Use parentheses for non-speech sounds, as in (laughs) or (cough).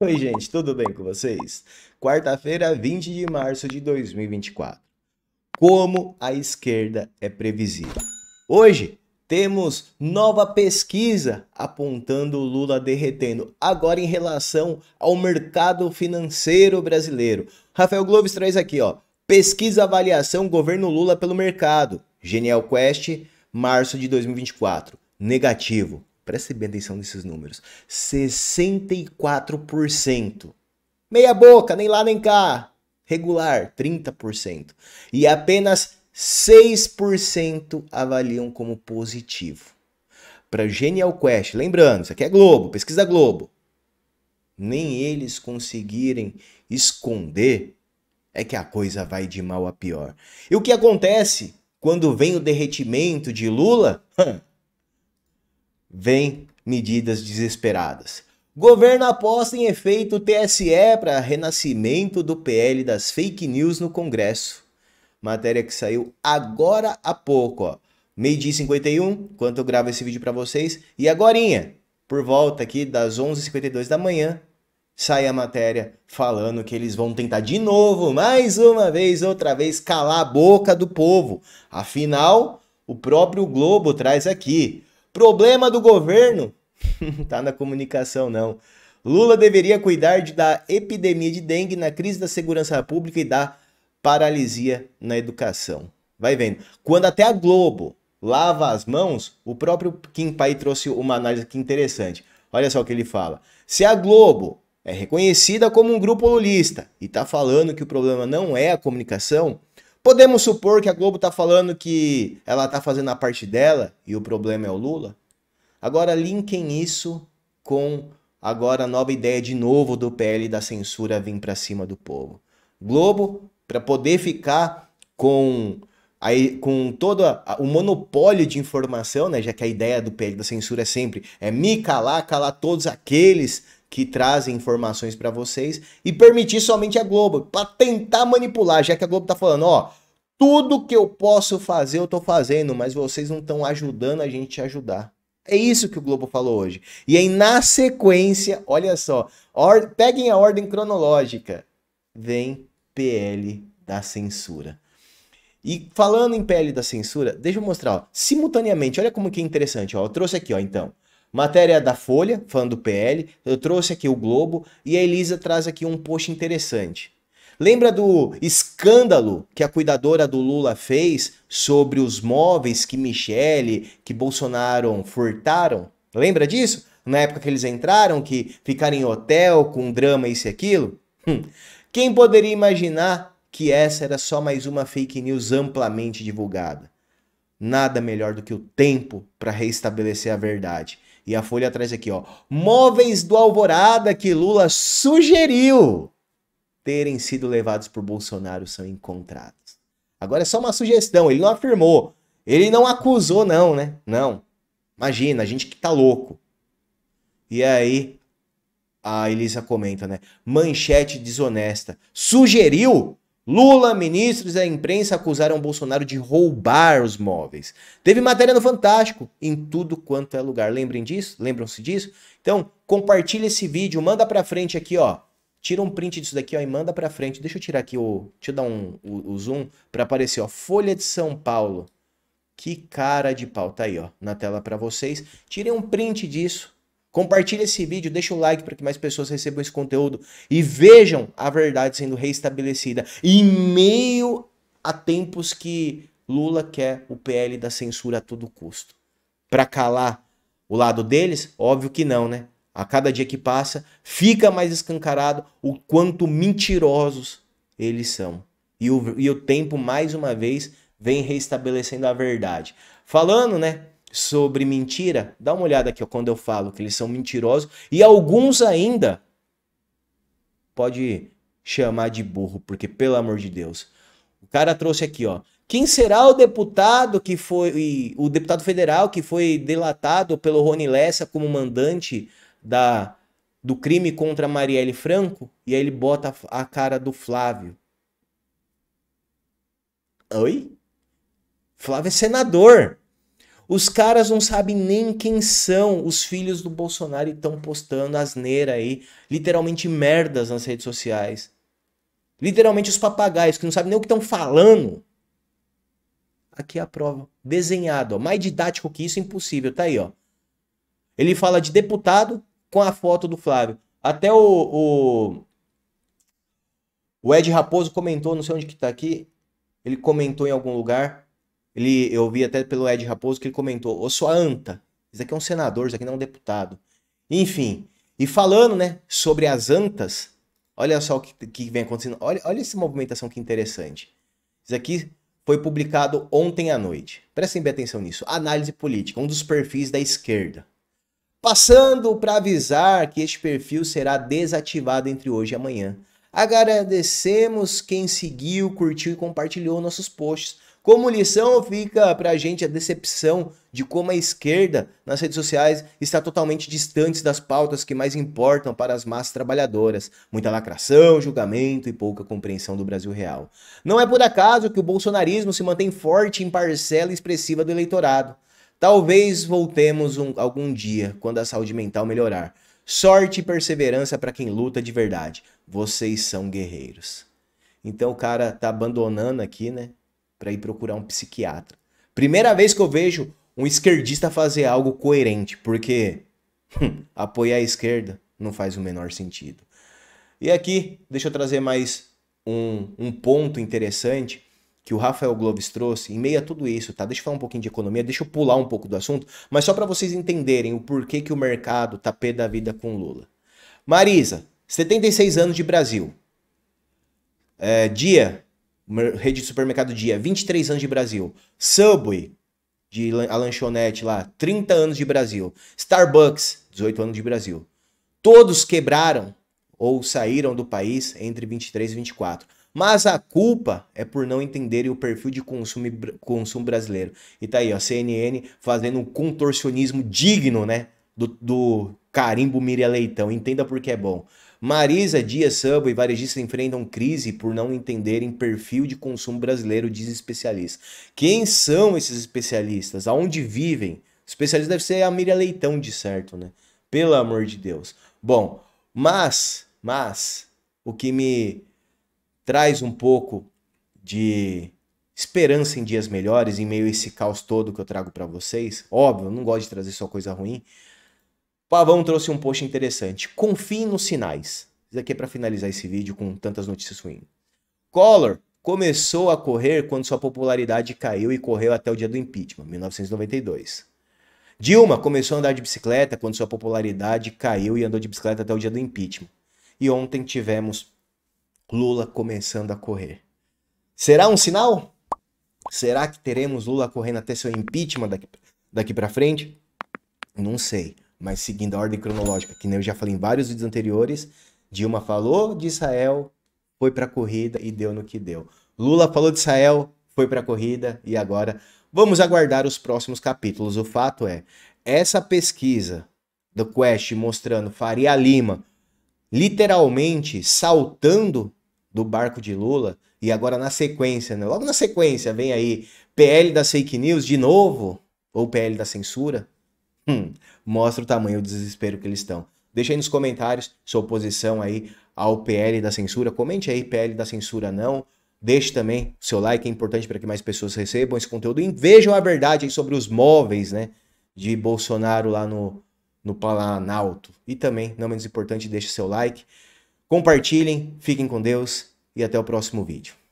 Oi, gente, tudo bem com vocês? Quarta-feira, 20 de março de 2024. Como a esquerda é previsível. Hoje temos nova pesquisa apontando o Lula derretendo, agora em relação ao mercado financeiro brasileiro. Rafael Globes traz aqui, ó. Pesquisa avaliação governo Lula pelo mercado. Genial Quest, março de 2024. Negativo. Preste bem atenção nesses números. 64%. Meia boca, nem lá nem cá. Regular, 30%. E apenas 6% avaliam como positivo. Para Genial Quest, lembrando, isso aqui é Globo, pesquisa Globo. Nem eles conseguirem esconder é que a coisa vai de mal a pior. E o que acontece quando vem o derretimento de Lula? Vem medidas desesperadas. Governo aposta em efeito TSE para renascimento do PL das fake news no Congresso. Matéria que saiu agora há pouco, ó. Meio-dia e 51, enquanto eu gravo esse vídeo para vocês. E agorinha, por volta aqui das 11h52 da manhã, sai a matéria falando que eles vão tentar de novo, mais uma vez, outra vez, calar a boca do povo. Afinal, o próprio Globo traz aqui. Problema do governo? (laughs) tá na comunicação, não. Lula deveria cuidar de, da epidemia de dengue na crise da segurança pública e da paralisia na educação. Vai vendo. Quando até a Globo lava as mãos, o próprio Kim Pai trouxe uma análise aqui interessante. Olha só o que ele fala. Se a Globo é reconhecida como um grupo lulista e está falando que o problema não é a comunicação, Podemos supor que a Globo está falando que ela está fazendo a parte dela e o problema é o Lula? Agora linkem isso com agora a nova ideia de novo do PL da censura vir para cima do povo. Globo, para poder ficar com aí com todo a, o monopólio de informação, né, já que a ideia do PL da censura é sempre é me calar, calar todos aqueles que trazem informações para vocês e permitir somente a Globo, para tentar manipular, já que a Globo tá falando, ó, tudo que eu posso fazer eu tô fazendo, mas vocês não estão ajudando a gente a ajudar. É isso que o Globo falou hoje. E aí na sequência, olha só, or, peguem a ordem cronológica. Vem PL da censura. E falando em PL da censura, deixa eu mostrar, ó, simultaneamente, olha como que é interessante, ó, eu trouxe aqui, ó, então, Matéria da Folha, fã do PL, eu trouxe aqui o Globo e a Elisa traz aqui um post interessante. Lembra do escândalo que a cuidadora do Lula fez sobre os móveis que Michele, que Bolsonaro furtaram? Lembra disso? Na época que eles entraram, que ficaram em hotel com drama isso e aquilo? Hum. Quem poderia imaginar que essa era só mais uma fake news amplamente divulgada? Nada melhor do que o tempo para restabelecer a verdade. E a Folha traz aqui, ó. Móveis do Alvorada que Lula sugeriu terem sido levados por Bolsonaro são encontrados. Agora é só uma sugestão, ele não afirmou. Ele não acusou, não, né? Não. Imagina, a gente que tá louco. E aí, a Elisa comenta, né? Manchete desonesta. Sugeriu? Lula, ministros e a imprensa acusaram Bolsonaro de roubar os móveis. Teve matéria no Fantástico, em tudo quanto é lugar. Lembrem disso? Lembram-se disso? Então, compartilha esse vídeo, manda pra frente aqui, ó. Tira um print disso daqui, ó, e manda pra frente. Deixa eu tirar aqui o. Deixa eu dar um, o, o zoom pra aparecer, ó. Folha de São Paulo. Que cara de pau. Tá aí, ó, na tela pra vocês. Tirem um print disso Compartilhe esse vídeo, deixa o like para que mais pessoas recebam esse conteúdo e vejam a verdade sendo reestabelecida em meio a tempos que Lula quer o PL da censura a todo custo. Para calar o lado deles? Óbvio que não, né? A cada dia que passa, fica mais escancarado o quanto mentirosos eles são. E o, e o tempo, mais uma vez, vem reestabelecendo a verdade. Falando, né? sobre mentira, dá uma olhada aqui ó, quando eu falo que eles são mentirosos e alguns ainda pode chamar de burro, porque pelo amor de Deus. O cara trouxe aqui, ó. Quem será o deputado que foi o deputado federal que foi delatado pelo Rony Lessa como mandante da do crime contra Marielle Franco? E aí ele bota a cara do Flávio. Oi? Flávio é senador. Os caras não sabem nem quem são os filhos do Bolsonaro e estão postando asneira aí, literalmente merdas nas redes sociais. Literalmente os papagaios que não sabem nem o que estão falando. Aqui é a prova, desenhado, ó. mais didático que isso impossível, tá aí, ó. Ele fala de deputado com a foto do Flávio. Até o, o, o Ed Raposo comentou, não sei onde que tá aqui, ele comentou em algum lugar, ele, eu vi até pelo Ed Raposo que ele comentou: Ô sua anta, isso aqui é um senador, isso aqui não é um deputado. Enfim, e falando, né, sobre as antas, olha só o que, que vem acontecendo. Olha, olha essa movimentação que interessante. Isso aqui foi publicado ontem à noite. Prestem bem atenção nisso. Análise política, um dos perfis da esquerda. Passando para avisar que este perfil será desativado entre hoje e amanhã. Agradecemos quem seguiu, curtiu e compartilhou nossos posts como lição fica pra gente a decepção de como a esquerda nas redes sociais está totalmente distante das pautas que mais importam para as massas trabalhadoras. Muita lacração, julgamento e pouca compreensão do Brasil real. Não é por acaso que o bolsonarismo se mantém forte em parcela expressiva do eleitorado. Talvez voltemos um, algum dia, quando a saúde mental melhorar. Sorte e perseverança para quem luta de verdade. Vocês são guerreiros. Então o cara tá abandonando aqui, né? para ir procurar um psiquiatra. Primeira vez que eu vejo um esquerdista fazer algo coerente, porque hum, apoiar a esquerda não faz o menor sentido. E aqui, deixa eu trazer mais um, um ponto interessante que o Rafael Globes trouxe, em meio a tudo isso, tá? Deixa eu falar um pouquinho de economia, deixa eu pular um pouco do assunto, mas só para vocês entenderem o porquê que o mercado tá pé da vida com Lula. Marisa, 76 anos de Brasil. É, dia rede de supermercado Dia, 23 anos de Brasil. Subway, de a lanchonete lá, 30 anos de Brasil. Starbucks, 18 anos de Brasil. Todos quebraram ou saíram do país entre 23 e 24. Mas a culpa é por não entenderem o perfil de consumo, consumo brasileiro. E tá aí, ó, CNN fazendo um contorcionismo digno, né? Do, do carimbo Miriam Leitão. Entenda porque é bom. Marisa, Dia, Subway e varejista enfrentam crise por não entenderem perfil de consumo brasileiro, diz especialista. Quem são esses especialistas? Aonde vivem? O especialista deve ser a Miriam Leitão, de certo, né? Pelo amor de Deus. Bom, mas, mas, o que me traz um pouco de esperança em dias melhores, em meio a esse caos todo que eu trago para vocês, óbvio, eu não gosto de trazer só coisa ruim, Pavão trouxe um post interessante. Confie nos sinais. Isso aqui é para finalizar esse vídeo com tantas notícias ruins. Collor começou a correr quando sua popularidade caiu e correu até o dia do impeachment, 1992. Dilma começou a andar de bicicleta quando sua popularidade caiu e andou de bicicleta até o dia do impeachment. E ontem tivemos Lula começando a correr. Será um sinal? Será que teremos Lula correndo até seu impeachment daqui, daqui para frente? Não sei mas seguindo a ordem cronológica, que nem eu já falei em vários vídeos anteriores, Dilma falou de Israel, foi para a corrida e deu no que deu. Lula falou de Israel, foi para a corrida e agora vamos aguardar os próximos capítulos. O fato é, essa pesquisa do Quest mostrando Faria Lima literalmente saltando do barco de Lula e agora na sequência, né? logo na sequência vem aí PL da fake news de novo ou PL da censura, Hum, mostra o tamanho do desespero que eles estão. Deixa aí nos comentários sua oposição aí ao PL da censura. Comente aí PL da censura não. Deixe também seu like, é importante para que mais pessoas recebam esse conteúdo. E vejam a verdade sobre os móveis, né? De Bolsonaro lá no, no Planalto. E também, não menos importante, deixe seu like. Compartilhem, fiquem com Deus e até o próximo vídeo.